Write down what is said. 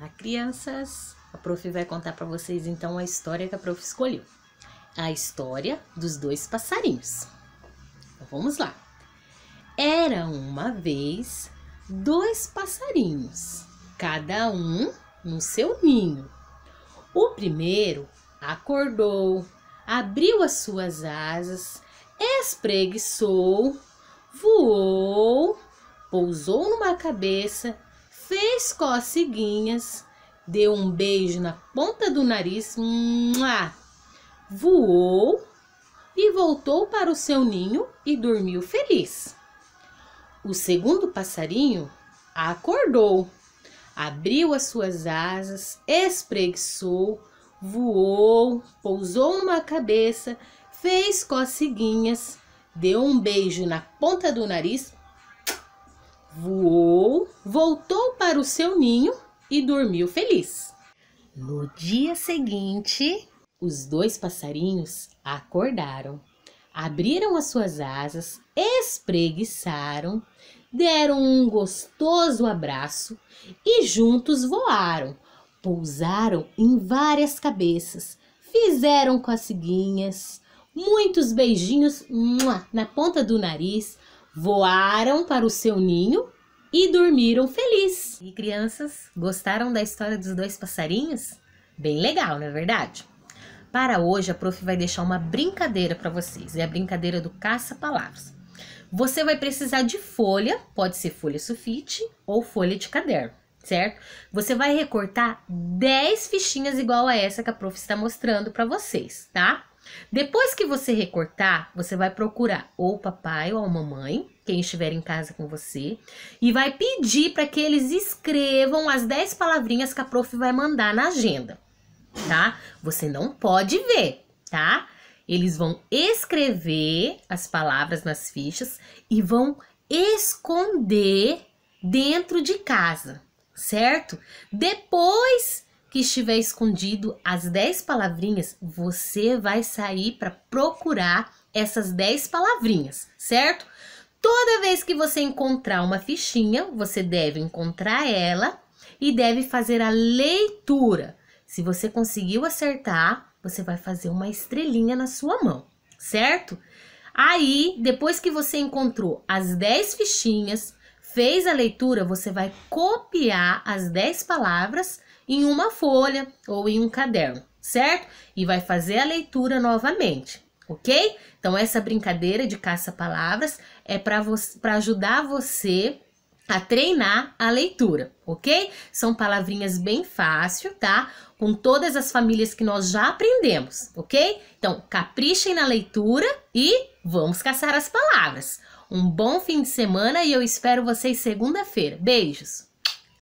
Olá, crianças! A prof vai contar para vocês então a história que a prof escolheu. A história dos dois passarinhos. Então, vamos lá. Era uma vez dois passarinhos, cada um no seu ninho. O primeiro acordou, abriu as suas asas, espreguiçou, voou, pousou numa cabeça fez coceguinhas, deu um beijo na ponta do nariz, mua, voou e voltou para o seu ninho e dormiu feliz. O segundo passarinho acordou, abriu as suas asas, espreguiçou, voou, pousou numa cabeça, fez coceguinhas, deu um beijo na ponta do nariz, voou, voltou para o seu ninho e dormiu feliz. No dia seguinte, os dois passarinhos acordaram, abriram as suas asas, espreguiçaram, deram um gostoso abraço e juntos voaram. Pousaram em várias cabeças, fizeram coceguinhas, muitos beijinhos na ponta do nariz, voaram para o seu ninho e dormiram feliz. E crianças, gostaram da história dos dois passarinhos? Bem legal, não é verdade? Para hoje, a prof vai deixar uma brincadeira para vocês. É a brincadeira do caça-palavras. Você vai precisar de folha, pode ser folha sulfite ou folha de caderno certo? Você vai recortar 10 fichinhas igual a essa que a prof está mostrando para vocês, tá? Depois que você recortar, você vai procurar ou o papai ou a mamãe, quem estiver em casa com você, e vai pedir para que eles escrevam as 10 palavrinhas que a prof vai mandar na agenda, tá? Você não pode ver, tá? Eles vão escrever as palavras nas fichas e vão esconder dentro de casa, certo? Depois que estiver escondido as 10 palavrinhas, você vai sair para procurar essas 10 palavrinhas, certo? Toda vez que você encontrar uma fichinha, você deve encontrar ela e deve fazer a leitura. Se você conseguiu acertar, você vai fazer uma estrelinha na sua mão, certo? Aí, depois que você encontrou as 10 fichinhas, Fez a leitura, você vai copiar as 10 palavras em uma folha ou em um caderno, certo? E vai fazer a leitura novamente, ok? Então, essa brincadeira de caça-palavras é para ajudar você a treinar a leitura, ok? São palavrinhas bem fácil, tá? Com todas as famílias que nós já aprendemos, ok? Então, caprichem na leitura e vamos caçar as palavras. Um bom fim de semana e eu espero vocês segunda-feira. Beijos!